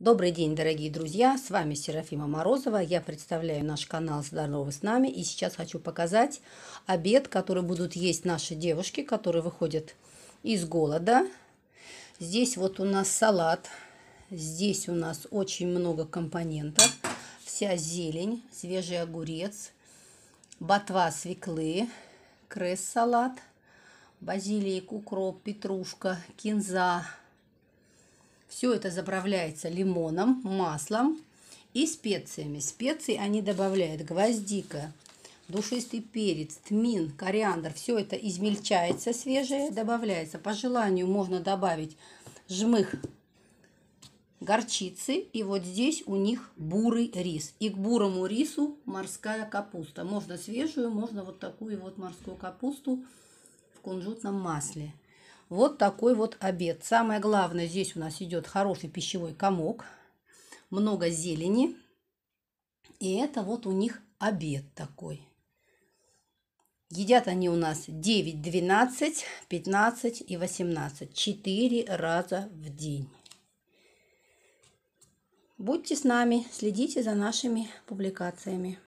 Добрый день, дорогие друзья! С вами Серафима Морозова. Я представляю наш канал «Здоровы с нами». И сейчас хочу показать обед, который будут есть наши девушки, которые выходят из голода. Здесь вот у нас салат. Здесь у нас очень много компонентов. Вся зелень, свежий огурец, ботва свеклы, кресс-салат, базилик, укроп, петрушка, кинза – все это заправляется лимоном, маслом и специями. Специи они добавляют гвоздика, душистый перец, тмин, кориандр. Все это измельчается свежее, добавляется. По желанию можно добавить жмых горчицы. И вот здесь у них бурый рис. И к бурому рису морская капуста. Можно свежую, можно вот такую вот морскую капусту в кунжутном масле. Вот такой вот обед. Самое главное, здесь у нас идет хороший пищевой комок, много зелени. И это вот у них обед такой. Едят они у нас 9, 12, 15 и 18. 4 раза в день. Будьте с нами, следите за нашими публикациями.